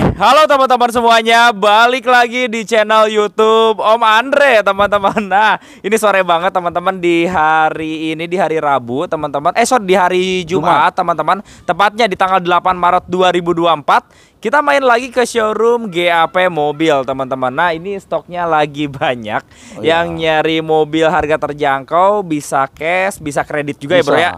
halo teman-teman semuanya, balik lagi di channel YouTube Om Andre, teman-teman. Nah, ini sore banget teman-teman di hari ini di hari Rabu, teman-teman. Eh, sorry di hari Jumat, teman-teman. Tepatnya di tanggal 8 Maret 2024, kita main lagi ke showroom GAP mobil, teman-teman. Nah, ini stoknya lagi banyak. Oh, iya. yang iya. nyari mobil harga terjangkau bisa cash, bisa kredit juga bisa. ya, Bro ya.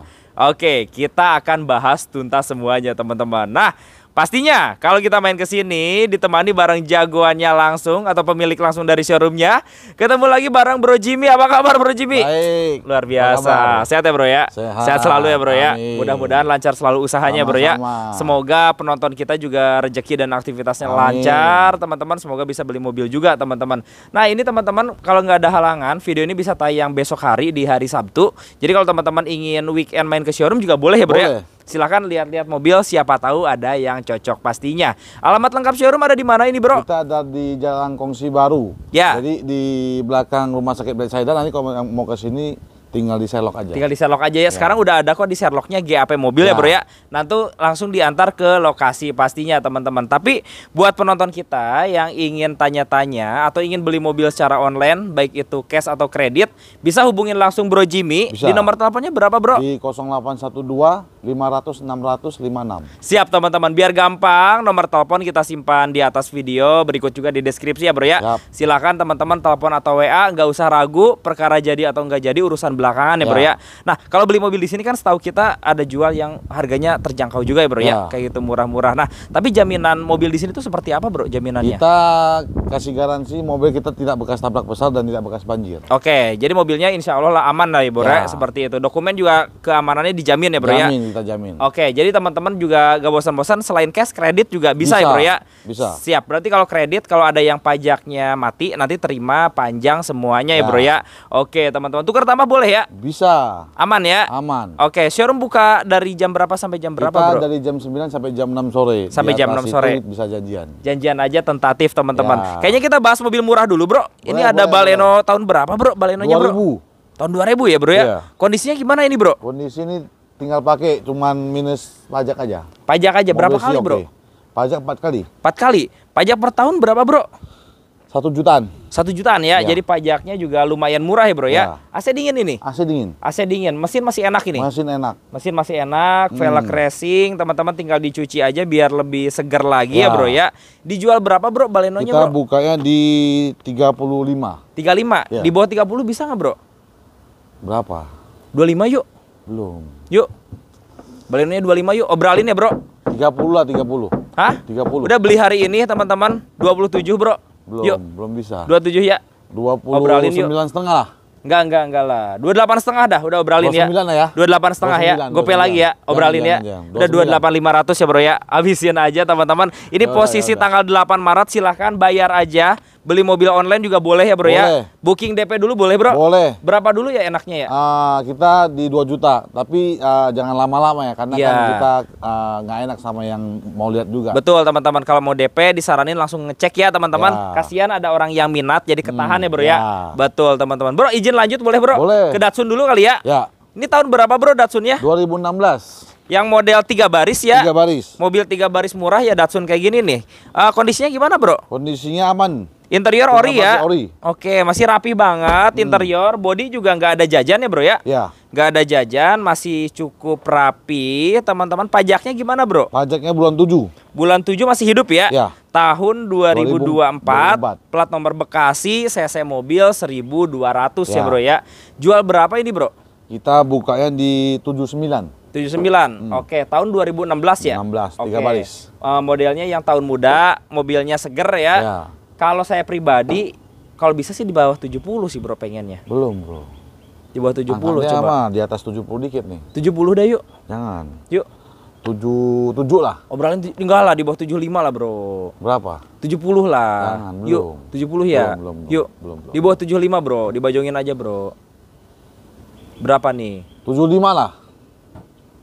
Oke, kita akan bahas tuntas semuanya, teman-teman. Nah, Pastinya kalau kita main ke sini ditemani barang jagoannya langsung atau pemilik langsung dari showroomnya. Ketemu lagi bareng Bro Jimmy. Apa kabar Bro Jimmy? Baik. Luar biasa. Sehat ya Bro ya? Sehat. Sehat selalu ya Bro ya. Mudah-mudahan lancar selalu usahanya Sama -sama. Bro ya. Semoga penonton kita juga rejeki dan aktivitasnya Amin. lancar. Teman-teman semoga bisa beli mobil juga teman-teman. Nah ini teman-teman kalau nggak ada halangan video ini bisa tayang besok hari di hari Sabtu. Jadi kalau teman-teman ingin weekend main ke showroom juga boleh ya Bro ya? boleh. ya? Silahkan lihat-lihat mobil, siapa tahu ada yang cocok pastinya. Alamat lengkap showroom ada di mana ini bro? Kita ada di Jalan Kongsi Baru. Ya. Jadi di belakang Rumah Sakit Belisaida nanti kalau mau ke sini Tinggal di Sherlock aja. Tinggal di Sherlock aja ya. ya. Sekarang ya. udah ada kok di Sherlocknya GAP mobil ya, ya Bro ya. Nanti langsung diantar ke lokasi pastinya teman-teman. Tapi buat penonton kita yang ingin tanya-tanya atau ingin beli mobil secara online baik itu cash atau kredit, bisa hubungin langsung Bro Jimmy bisa. di nomor teleponnya berapa Bro? Di 0812 500 600 56. Siap teman-teman, biar gampang nomor telepon kita simpan di atas video berikut juga di deskripsi ya Bro ya. Siap. Silakan teman-teman telepon atau WA nggak usah ragu perkara jadi atau nggak jadi urusan belakang belakangan ya, bro ya. ya. Nah kalau beli mobil di sini kan setahu kita ada jual yang harganya terjangkau juga ya bro ya, ya. kayak gitu murah-murah. Nah tapi jaminan mobil di sini tuh seperti apa bro jaminannya? Kita kasih garansi mobil kita tidak bekas tabrak besar dan tidak bekas banjir. Oke, jadi mobilnya insya Allah lah aman lah ya bro ya. ya. Seperti itu. Dokumen juga keamanannya dijamin ya bro ya. jamin, ya. kita jamin. Oke, jadi teman-teman juga gak bosan-bosan selain cash kredit juga bisa, bisa ya bro ya. Bisa. Siap. Berarti kalau kredit kalau ada yang pajaknya mati nanti terima panjang semuanya ya, ya bro ya. Oke teman-teman tukar tambah boleh ya ya? Bisa. Aman ya? Aman. Oke, okay. showroom buka dari jam berapa sampai jam berapa, Kita Bro? dari jam 9 sampai jam 6 sore. Sampai jam 6 sore. bisa janjian. Janjian aja tentatif, teman-teman. Ya. Kayaknya kita bahas mobil murah dulu, Bro. Boleh, ini ada boleh, Baleno boleh. tahun berapa, Bro? Balenonya, 2000. Bro? Tahun 2000 ya, Bro ya? ya? Kondisinya gimana ini, Bro? Kondisi ini tinggal pakai cuman minus pajak aja. Pajak aja berapa kali, Bro? Okay. Pajak empat kali. 4 kali. Pajak per tahun berapa, Bro? Satu jutaan. Satu jutaan ya. ya. Jadi pajaknya juga lumayan murah ya bro ya. ya. AC dingin ini. AC dingin. AC dingin. Mesin masih enak ini. Mesin enak. Mesin masih enak. Hmm. Velg racing. Teman-teman tinggal dicuci aja biar lebih segar lagi ya, ya bro ya. Dijual berapa bro balenonya Kita bro? Kita bukanya di 35. 35. Ya. Di bawah 30 bisa nggak bro? Berapa? 25 yuk. Belum. Yuk. Balenonya 25 yuk. Obralin ya bro. 30 lah 30. Hah? 30. Udah beli hari ini teman-teman. 27 bro. Belum, yuk. belum bisa. 27 ya. 29 setengah lah. Enggak, enggak, enggak lah. 28 setengah dah, udah obralin 29 ya. ya. 28 setengah ya. Gope lagi ya, obralin jangan, ya. Jangan, jangan. Udah 28500 ya, Bro ya. Habisin aja teman-teman. Ini oh, posisi ya, tanggal 8 Maret silahkan bayar aja beli mobil online juga boleh ya bro ya? boleh. ya? Booking DP dulu boleh bro? Boleh. Berapa dulu ya enaknya ya? Uh, kita di 2 juta, tapi uh, jangan lama-lama ya karena yeah. kan kita ah, nggak uh, enak sama yang mau lihat juga. Betul teman-teman, kalau mau DP disaranin langsung ngecek ya teman-teman. Yeah. Kasihan ada orang yang minat jadi hmm, ketahan hmm, ya bro yeah. ya? Iya. Betul teman-teman. Bro izin lanjut boleh bro? Boleh. Ke Datsun dulu kali ya? Yeah. Ini tahun berapa bro datsun Datsunnya? 2016. Yang model tiga baris ya? Tiga baris. Mobil tiga baris murah ya Datsun kayak gini nih. Uh, kondisinya gimana bro? Kondisinya aman. Interior ori ya. Ori. Oke, masih rapi banget hmm. interior. Hmm. Body juga nggak ada jajan ya, Bro ya? Iya. Nggak ada jajan, masih cukup rapi. Teman-teman, pajaknya gimana, Bro? Pajaknya bulan 7. Bulan 7 masih hidup ya? Ya. Tahun 2024, 2024. plat nomor Bekasi, CC mobil 1200 ya. ya, Bro ya. Jual berapa ini, Bro? Kita bukanya di 79. 79. Hmm. Oke, tahun 2016 ya? 16, 3 okay. baris. Uh, modelnya yang tahun muda, mobilnya seger ya. ya. Kalau saya pribadi kalau bisa sih di bawah 70 sih bro pengennya. Belum, Bro. Di bawah 70 Angkanya coba. Mah, di atas 70 dikit nih. 70 dah yuk. Jangan. Yuk. 77 lah. Obrolan enggak lah di bawah 75 lah, Bro. Berapa? 70 lah. Jangan, belum. Yuk, 70 ya. Belum, belum, yuk. Belum, belum. Di bawah 75, Bro. Dibajongin aja, Bro. Berapa nih? 75 lah.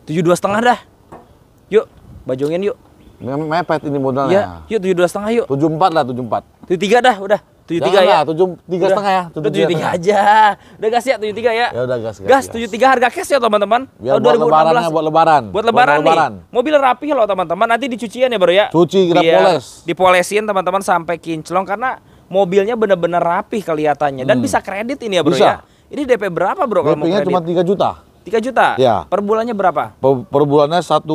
72 setengah dah. Yuk, bajongin yuk. Kan mepet ini modalnya. Ya, yuk tujuh dua setengah yuk. Tujuh empat lah tujuh empat. Tujuh tiga dah udah. Tujuh tiga ya. Tujuh tiga setengah ya. Tujuh tiga, aja. Udah gas ya tujuh tiga ya. Ya udah gas. Gas tujuh tiga harga cash ya teman-teman. Biar buat lebaran buat lebaran. Buat lebaran, buat lebaran nih. Mobil rapi loh teman-teman. Nanti dicucian ya baru ya. Cuci kita Biar poles. Dipolesin teman-teman sampai kinclong karena mobilnya bener-bener rapi kelihatannya dan hmm. bisa kredit ini ya bro bisa. ya. Ini DP berapa bro DP-nya cuma tiga juta. 3 juta? Ya. Per bulannya berapa? Per, per bulannya 1,9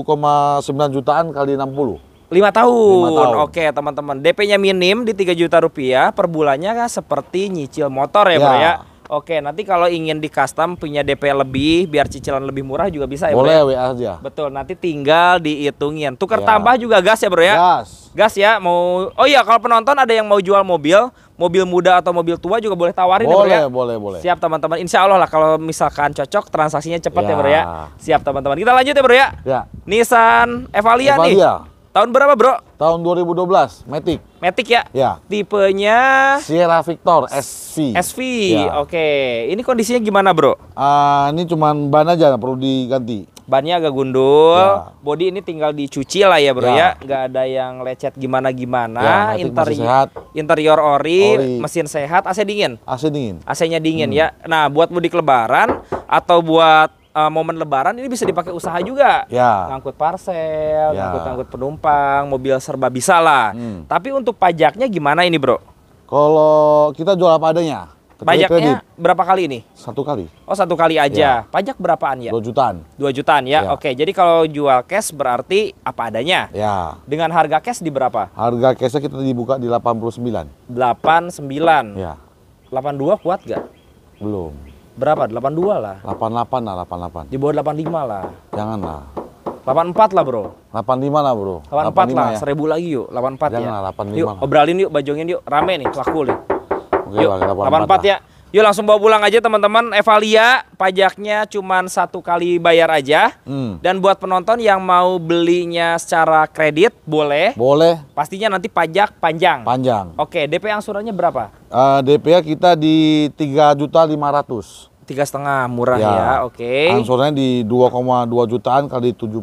jutaan kali 60. 5 tahun. 5 tahun. Oke, teman-teman. DP-nya minim di 3 juta rupiah, per bulannya kan seperti nyicil motor ya, ya. Bro ya. ya. Oke, nanti kalau ingin di custom punya DP lebih biar cicilan lebih murah juga bisa ya, Boleh, WA ya? aja. Betul, nanti tinggal dihitungin. Tukar ya. tambah juga gas ya, Bro ya? Gas. Gas ya, mau Oh iya, kalau penonton ada yang mau jual mobil, mobil muda atau mobil tua juga boleh tawarin boleh, ya, Bro ya? Boleh, boleh, Siap, teman-teman. Insya Allah lah kalau misalkan cocok transaksinya cepat ya, ya Bro ya. Siap, teman-teman. Kita lanjut ya, Bro ya. Ya. Nissan Evalia, Evalia. nih. Tahun berapa, Bro? Tahun 2012, Matic. Matic ya? Ya. Tipenya Sierra Victor SV. SV. Ya. Oke. Ini kondisinya gimana, Bro? Uh, ini cuman ban aja perlu diganti. Bannya agak gundul, ya. body ini tinggal dicuci lah ya, Bro ya. ya. Gak ada yang lecet gimana-gimana. Ya, Interi sehat. Interior ori, ori, mesin sehat, AC dingin. AC dingin. AC-nya dingin hmm. ya. Nah, buat mudik lebaran atau buat uh, momen lebaran ini bisa dipakai usaha juga. Ya. Ngangkut parsel, ya. ngangkut-ngangkut penumpang, mobil serba bisa lah. Hmm. Tapi untuk pajaknya gimana ini, Bro? Kalau kita jual apa adanya. Pajaknya kredit. berapa kali ini? Satu kali. Oh satu kali aja. Ya. Pajak berapaan ya? Dua jutaan. Dua jutaan ya? ya. Oke. Jadi kalau jual cash berarti apa adanya. Ya. Dengan harga cash di berapa? Harga cashnya kita dibuka di 89. 89. Ya. 82 kuat gak? Belum berapa? 82 lah. 88 lah, 88. Di bawah 85 lah. Jangan lah. 84 lah bro. 85 lah bro. 84, 85 lah, ya. 1000 lagi yuk. 84 Jangan ya. Jangan lah, 85 Yuk, lah. obralin yuk, bajongin yuk. Rame nih, laku nih. Oke yuk, lah, 84, 84 lah. ya. Yuk langsung bawa pulang aja teman-teman. Evalia pajaknya cuma satu kali bayar aja. Hmm. Dan buat penonton yang mau belinya secara kredit boleh. Boleh. Pastinya nanti pajak panjang. Panjang. Oke, DP angsurannya berapa? Uh, eh, DP ya kita di tiga juta lima ratus. Tiga setengah murah ya, ya oke. Okay. Angsurannya di 2,2 jutaan kali 72.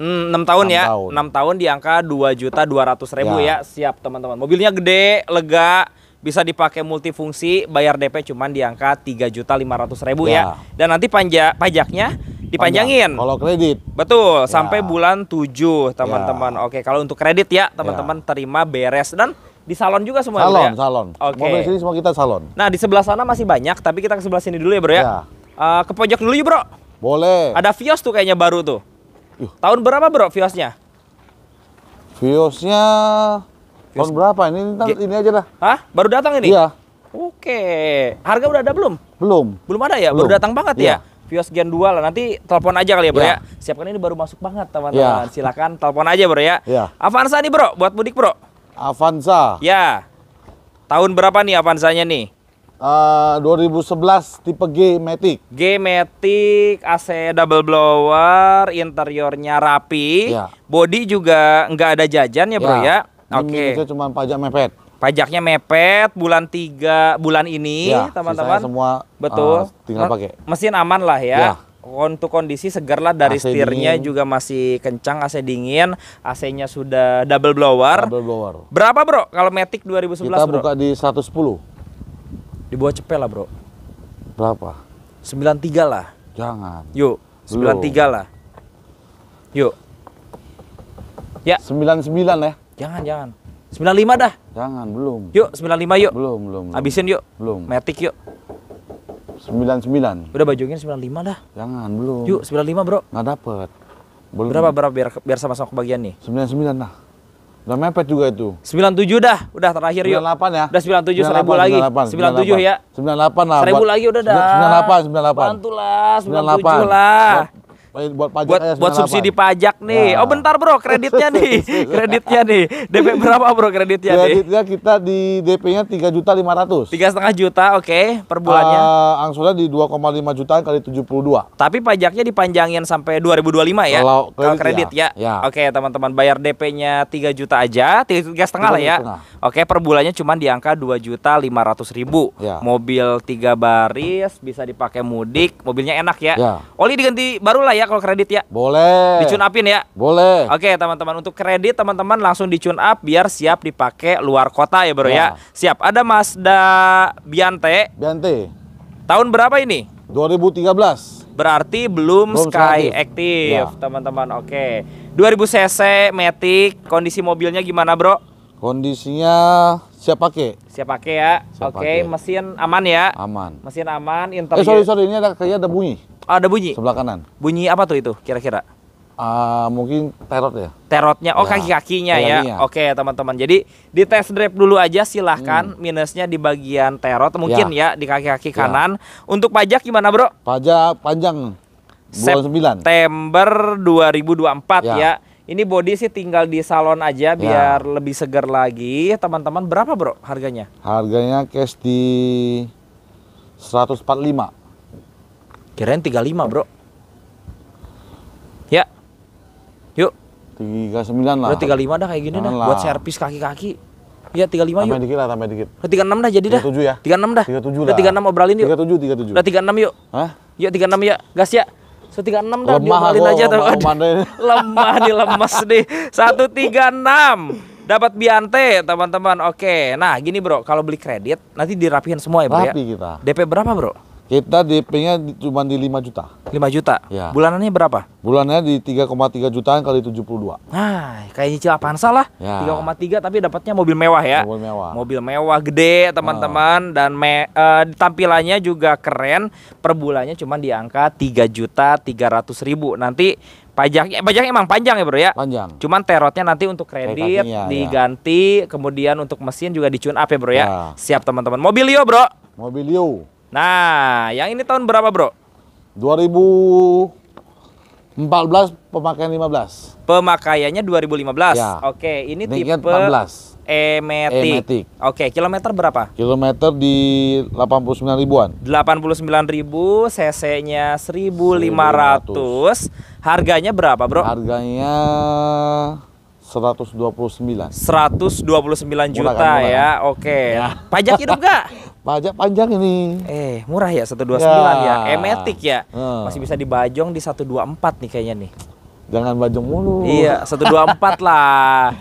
Hmm, 6 tahun 6 ya. Tahun. 6 tahun di angka dua juta ratus ribu ya. ya. Siap teman-teman. Mobilnya gede, lega bisa dipakai multifungsi, bayar DP cuman di angka juta 3.500.000 ya. ya. Dan nanti panja pajaknya dipanjangin. Panjang. Kalau kredit. Betul, ya. sampai bulan 7, teman-teman. Ya. Oke, kalau untuk kredit ya, teman-teman ya. terima beres dan di salon juga semua salon, ya? Salon, salon. Okay. sini semua kita salon. Nah, di sebelah sana masih banyak, tapi kita ke sebelah sini dulu ya, Bro ya. ya. Uh, ke pojok dulu yuk, Bro. Boleh. Ada Vios tuh kayaknya baru tuh. Uh. Tahun berapa, Bro, Viosnya? Viosnya Tahun berapa ini? Ini, ini aja dah. Hah? Baru datang ini? Iya. Oke. Harga udah ada belum? Belum. Belum ada ya? Belum. Baru datang banget iya. ya? Vios Gen 2 lah. Nanti telepon aja kali ya, Bro ya. ya. Siapkan ini baru masuk banget, teman-teman. Ya. Silakan telepon aja, Bro ya. ya. Avanza nih, Bro, buat mudik, Bro. Avanza. Ya. Tahun berapa nih Avanzanya nih? Uh, eh, 2011 tipe G Matic. G Matic, AC double blower, interiornya rapi, ya. body juga nggak ada jajan ya, Bro iya. ya. ya. Oke. Okay. Itu cuma pajak mepet. Pajaknya mepet bulan 3 bulan ini, ya, teman-teman. Ya, semua betul. Uh, tinggal pakai. Mesin aman lah ya. ya. Untuk kondisi segar lah dari AC setirnya dingin. juga masih kencang, AC dingin, AC-nya sudah double blower. Double blower. Berapa, Bro? Kalau Matic 2011, Kita bro? buka di 110. Di bawah cepel lah, Bro. Berapa? 93 lah. Jangan. Yuk, 93 Belum. lah. Yuk. Ya. 99 ya. Jangan, jangan. 95 dah. Jangan, belum. Yuk, 95 yuk. Belum, belum. Habisin yuk. Belum. Matic yuk. 99. Udah bajungin 95 dah. Jangan, belum. Yuk, 95, Bro. Enggak dapet. Belum. Berapa berapa biar biar sama-sama kebagian nih? 99 dah. Udah mepet juga itu. 97 dah, udah terakhir yuk. 98 ya? Udah 97, 1000 lagi. 97 ya? 98 lah. 1000 lagi udah dah. 98, 98. Bantulah, 97 lah buat pajak buat, buat subsidi pajak nih. Nah. Oh bentar bro, kreditnya nih. kreditnya nih. DP berapa bro kreditnya, kreditnya nih? kita di DP-nya tiga juta ratus tiga setengah juta, oke, okay, per bulannya. Uh, eh, angsurnya di 2,5 jutaan kali dua Tapi pajaknya dipanjangin sampai 2025 ya. Kalau kredit, Kalau kredit ya. ya. ya. Oke, okay, teman-teman bayar DP-nya 3 juta aja, tiga setengah lah ya. Oke, okay, per bulannya cuma di angka dua juta lima ratus ribu. Ya. Mobil tiga baris bisa dipakai mudik, mobilnya enak ya. ya. Oli diganti baru lah ya ya kalau kredit ya? Boleh. Dicun upin ya? Boleh. Oke, teman-teman untuk kredit teman-teman langsung dicun up biar siap dipakai luar kota ya, Bro ya. ya. Siap. Ada Mazda Biante. Biante. Tahun berapa ini? 2013. Berarti belum, belum Sky Active, ya. teman-teman. Oke. 2000 cc Matic, kondisi mobilnya gimana, Bro? Kondisinya siap pakai. Siap pakai ya. Siap Oke, pake. mesin aman ya? Aman. Mesin aman, interior. Eh, sorry, sorry, ini ada kayaknya ada bunyi. Ada bunyi. Sebelah kanan. Bunyi apa tuh itu kira-kira? Uh, mungkin terot ya. Terotnya, oh ya. kaki-kakinya ya. Oke teman-teman, jadi di test drive dulu aja silahkan hmm. minusnya di bagian terot mungkin ya, ya di kaki-kaki ya. kanan. Untuk pajak gimana bro? Pajak panjang September 2024 ya. ya. Ini body sih tinggal di salon aja ya. biar ya. lebih segar lagi. Teman-teman berapa bro harganya? Harganya cash di 145. Kirain 35, Bro. Ya. Yuk. 39 lah. Udah 35 dah kayak gini Jangan dah lah. buat servis kaki-kaki. Ya 35 tambah yuk. Tambah dikit lah, tambah dikit. Udah 36 dah jadi 37 dah. 37 ya. 36 dah. 37 lah. Udah 36 obralin yuk. 37 37. Udah 36 yuk. Hah? Yuk 36 ya. Gas ya. So 36 dah lemah diobrolin aja tuh. Lemah, lemah nih lemes nih. 136 dapat biante teman-teman oke nah gini bro kalau beli kredit nanti dirapihin semua ya bro ya. Rapi ya kita. DP berapa bro kita DP-nya cuma di 5 juta. 5 juta? Ya. Bulanannya berapa? Bulanannya di 3,3 jutaan kali 72. Nah, kayak nyicil Avanza lah. Ya. 3,3 tapi dapatnya mobil mewah ya. Mobil mewah. Mobil mewah gede, teman-teman Uh. dan me, uh, tampilannya juga keren. Per bulannya cuma di angka 3 juta 300 ribu. Nanti pajaknya eh, pajaknya emang panjang ya bro ya panjang cuman terotnya nanti untuk kredit ya, ya, diganti ya. kemudian untuk mesin juga di tune up ya bro ya, ya. siap teman-teman mobilio bro mobilio Nah, yang ini tahun berapa, Bro? 2014 pemakaian 15. Pemakaiannya 2015. Ya. Oke, ini ini tipe 14. Kan Ematic. Oke, kilometer berapa? Kilometer di 89 ribuan. 89 ribu, cc-nya lima 1.500. Harganya berapa, Bro? Harganya 129. 129 juta murah kan, murah. ya. Kan? Oke. Okay. Ya. Pajak hidup gak? Pajak panjang ini. Eh, murah ya 129 ya. ya. Emetik ya. Hmm. Masih bisa dibajong di 124 nih kayaknya nih. Jangan bajong mulu. Iya, 124 lah.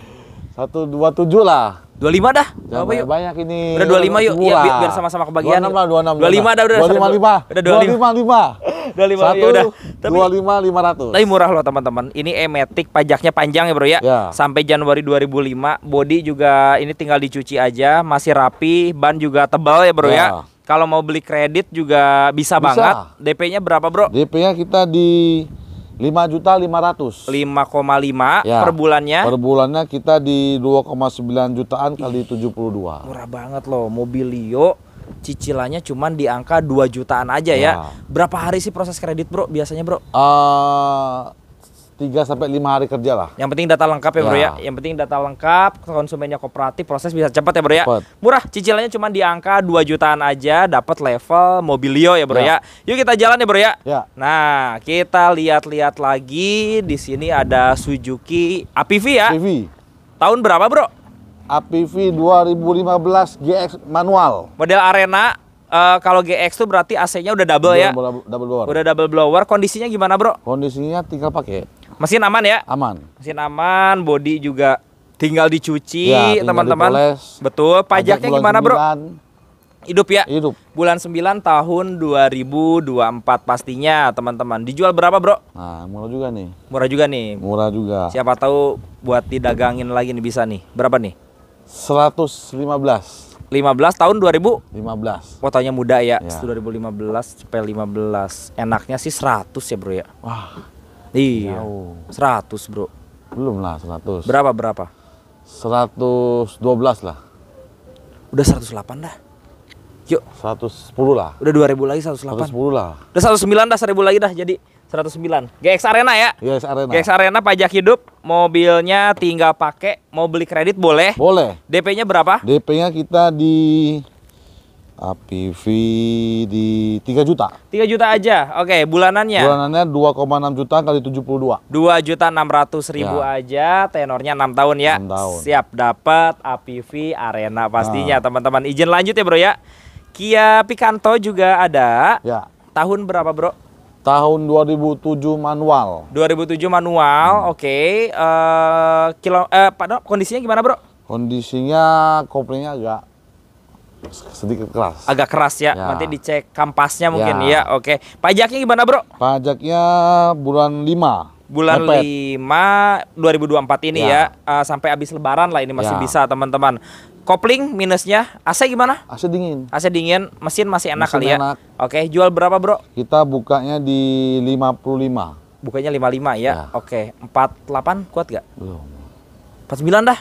127 lah. 25 dah. Jangan apa yuk? Banyak ini. Udah 25 yuk. Iya, biar, biar sama-sama kebagian. 26 lah, 26. 25 dah udah. 25. Udah 25. 25. 25 Satu, udah. 25 500. Tapi murah loh teman-teman. Ini emetik pajaknya panjang ya, Bro ya. ya. Sampai Januari 2005. Body juga ini tinggal dicuci aja, masih rapi, ban juga tebal ya, Bro ya. ya. Kalau mau beli kredit juga bisa, bisa. banget. DP-nya berapa, Bro? DP-nya kita di lima juta lima ratus 500. 5,5 ya, per bulannya. Per bulannya kita di dua koma sembilan jutaan kali tujuh puluh dua Murah banget loh mobilio cicilannya cuma di angka dua jutaan aja ya. ya. Berapa hari sih proses kredit, Bro? Biasanya, Bro? Uh, 3 sampai 5 hari kerja lah. Yang penting data lengkap ya, ya. Bro ya. Yang penting data lengkap, konsumennya kooperatif, proses bisa cepat ya, Bro ya. Murah, cicilannya cuma di angka 2 jutaan aja dapat level Mobilio ya, Bro ya. ya. Yuk kita jalan ya, Bro ya. ya. Nah, kita lihat-lihat lagi di sini ada Suzuki APV ya. APV. Tahun berapa, Bro? APV 2015 GX manual. Model Arena Uh, kalau GX tuh berarti AC-nya udah double, double ya? Double, blower. Udah double blower. Kondisinya gimana, Bro? Kondisinya tinggal pakai. Mesin aman ya? Aman. Mesin aman, body juga tinggal dicuci, iya, teman teman-teman. Betul. Pajaknya Pajak gimana, 9. Bro? Hidup ya? Hidup. Bulan 9 tahun 2024 pastinya, teman-teman. Dijual berapa, Bro? Nah, murah juga nih. Murah juga nih. Murah juga. Siapa tahu buat didagangin lagi nih bisa nih. Berapa nih? 115. 15 tahun 2000? 15. Fotonya muda ya, ya. 2015 sampai 15. Enaknya sih 100 ya, Bro ya. Wah. Iya. Jauh. 100, Bro. Belum lah 100. Berapa berapa? 112 lah. Udah 108 dah. Yuk. 110 lah. Udah 2000 lagi 108. 110 lah. Udah 109 dah 1000 lagi dah jadi 109. GX Arena ya? GX Arena. GX Arena pajak hidup, mobilnya tinggal pakai, mau beli kredit boleh? Boleh. DP-nya berapa? DP-nya kita di APV di 3 juta. 3 juta aja. Oke, okay, bulanannya. Bulanannya 2,6 juta kali 72. 2 juta 600 ribu ya. aja, tenornya 6 tahun ya. 6 tahun. Siap dapat APV Arena pastinya, ah. teman-teman. Nah. Izin lanjut ya, Bro ya. Kia Picanto juga ada. Ya. Tahun berapa, Bro? Tahun 2007 manual. 2007 manual, hmm. oke. Okay. Uh, eh, kilo, uh, Pak Dok, kondisinya gimana bro? Kondisinya koplingnya agak sedikit keras. Agak keras ya. ya. Nanti dicek kampasnya mungkin ya. ya oke. Okay. Pajaknya gimana, Bro? Pajaknya bulan 5. Bulan Mepet. 5 2024 ini ya. ya. Uh, sampai habis lebaran lah ini masih ya. bisa, teman-teman. Kopling minusnya, AC gimana? AC dingin. AC dingin, mesin masih enak mesin kali ya. Enak. Oke, jual berapa, Bro? Kita bukanya di 55. Bukanya 55 ya. ya. Oke, 48 kuat gak? Belum. 49 dah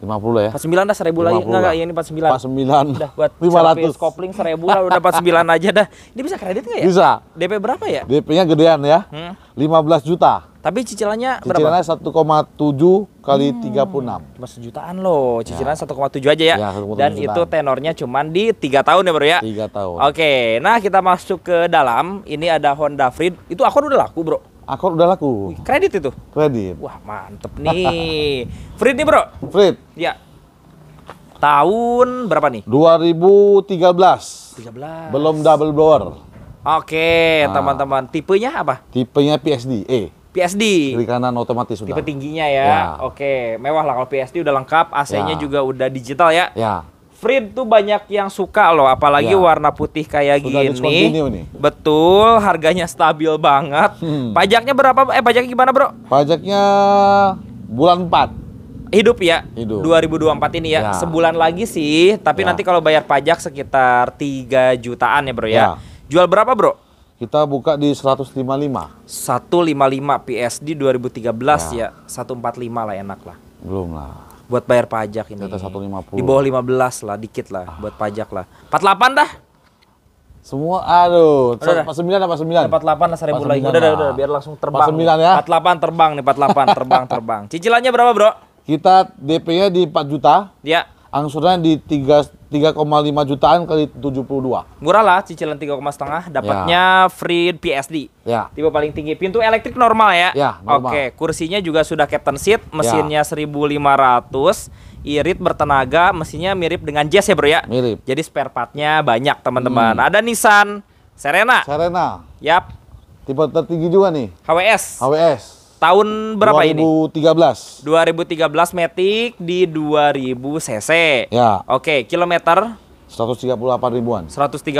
lima 50 ya? 49 dah seribu lagi. Enggak enggak ya ini 49. sembilan Udah buat 500 kopling seribu lah udah sembilan aja dah. Ini bisa kredit enggak ya? Bisa. DP berapa ya? DP-nya gedean ya. Hmm. belas juta. Tapi cicilannya, cicilannya berapa? Cicilannya tujuh kali hmm, tiga puluh enam Cuma sejutaan loh. Cicilan ya. tujuh aja ya. ya Dan itu tenornya cuma di tiga tahun ya, Bro ya? tiga tahun. Oke. Nah, kita masuk ke dalam. Ini ada Honda Freed. Itu aku udah laku, Bro. Akor udah laku. Wih, kredit itu? Kredit. Wah mantep nih. Frit nih bro? Frit. Ya. Tahun berapa nih? 2013. 13. Belum double blower. Oke, nah. teman-teman. Tipenya apa? Tipenya PSD, E. PSD. Kiri kanan otomatis sudah. Tipe tingginya ya. ya. Oke, mewah lah kalau PSD udah lengkap, AC-nya ya. juga udah digital ya. Ya. Frid tuh banyak yang suka loh, apalagi ya. warna putih kayak Sudah gini. Betul, harganya stabil banget. Hmm. Pajaknya berapa? Eh, pajaknya gimana, Bro? Pajaknya bulan 4 hidup ya hidup. 2024 ini ya. ya sebulan lagi sih tapi ya. nanti kalau bayar pajak sekitar 3 jutaan ya bro ya. ya jual berapa bro kita buka di 155 155 PSD 2013 ya, ya. 145 lah enak lah belum lah buat bayar pajak ini. Di atas 150. Di bawah 15 lah, dikit lah ah. buat pajak lah. 48 dah. Semua aduh, udah, 49 apa 9? 48 lah seribu lagi. Udah, udah, ah. udah, biar langsung terbang. 49 ya. 48 terbang nih, 48 terbang, terbang. Cicilannya berapa, Bro? Kita DP-nya di 4 juta. Iya angsurnya di 3,5 jutaan kali 72. Murah lah cicilan 3,5 dapatnya ya. free PSD. Ya. Tipe paling tinggi. Pintu elektrik normal ya. ya normal. Oke, kursinya juga sudah captain seat, ya. mesinnya ya. 1500, irit bertenaga, mesinnya mirip dengan Jazz ya, Bro ya. Mirip. Jadi spare partnya banyak, teman-teman. Hmm. Ada Nissan Serena. Serena. Yap. Tipe tertinggi juga nih. HWS. HWS. Tahun berapa 2013. ini? 2013. 2013 Matic di 2000 cc. Ya. Oke, kilometer 138 ribuan. 138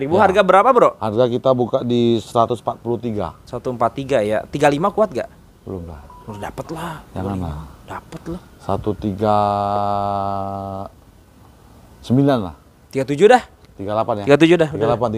ribu. Ya. Harga berapa, Bro? Harga kita buka di 143. 143 ya. 35 kuat gak? Belum lah. Belum dapat lah. Jangan lah. Dapat lah. 139 lah. 37 dah tiga delapan ya? tiga 37 dah. delapan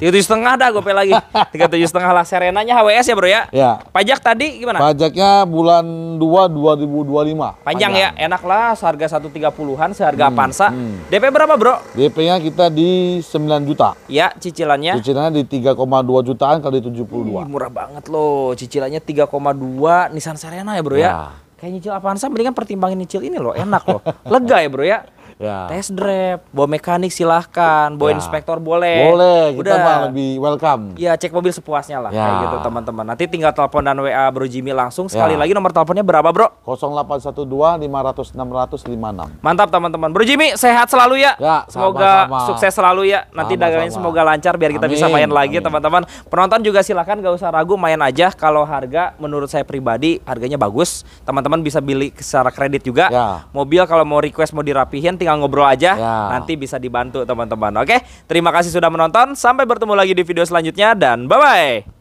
tiga tujuh setengah dah gue lagi. tujuh setengah lah. Serenanya HWS ya bro ya? Ya. Pajak tadi gimana? Pajaknya bulan dua dua 2 2025. lima Panjang. ya? Enak lah seharga satu tiga puluhan seharga hmm, Avanza. Hmm. DP berapa bro? DP-nya kita di sembilan juta. Ya, cicilannya? Cicilannya di tiga koma dua jutaan kali puluh dua murah banget loh. Cicilannya tiga koma dua Nissan Serena ya bro ya? ya? Kayak nyicil Avanza mendingan pertimbangin nyicil ini loh. Enak loh. Lega ya bro ya? ya. tes drive bawa mekanik silahkan bawa ya. inspektor boleh boleh kita udah mah lebih welcome ya cek mobil sepuasnya lah ya. kayak gitu teman-teman nanti tinggal telepon dan wa bro Jimmy langsung sekali ya. lagi nomor teleponnya berapa bro 0812 500 600 56 mantap teman-teman bro Jimmy sehat selalu ya, ya semoga sama -sama. sukses selalu ya nanti sama -sama. dagangnya semoga lancar biar kita Amin. bisa main lagi teman-teman penonton juga silahkan gak usah ragu main aja kalau harga menurut saya pribadi harganya bagus teman-teman bisa beli secara kredit juga ya. mobil kalau mau request mau dirapihin tinggal ngobrol aja. Ya. Nanti bisa dibantu teman-teman. Oke, terima kasih sudah menonton. Sampai bertemu lagi di video selanjutnya dan bye-bye.